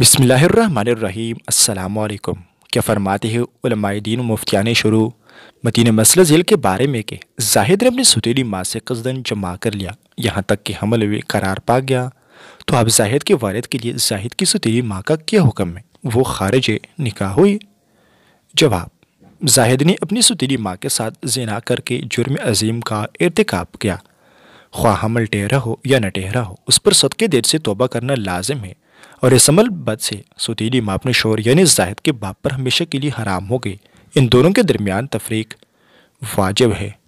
बसमीम अल्लाम क्या फरमाते हैं दीन ने शुरू मदीन मसल झेल के बारे में कि जाहिद ने अपनी सुतीली माँ से कसदन जमा कर लिया यहाँ तक कि हमल हुए करार पा गया तो अब जाहिद के वालद के लिए जाहिद की सुतीली माँ का क्या हुक्म है वो खारिज निकाह हुई जवाब जाहिद ने अपनी सुतीली माँ के साथ जना करके जुर्म अजीम का इरतकब किया ख्वा हमल टेहरा हो या न टेहरा हो उस पर सदके देर से तोबा करना लाजिम है और इस अमल बद से सुतीली मापन शोर यानी जाहिद के बाप पर हमेशा के लिए हराम हो गए इन दोनों के दरमियान तफरीक वाजिब है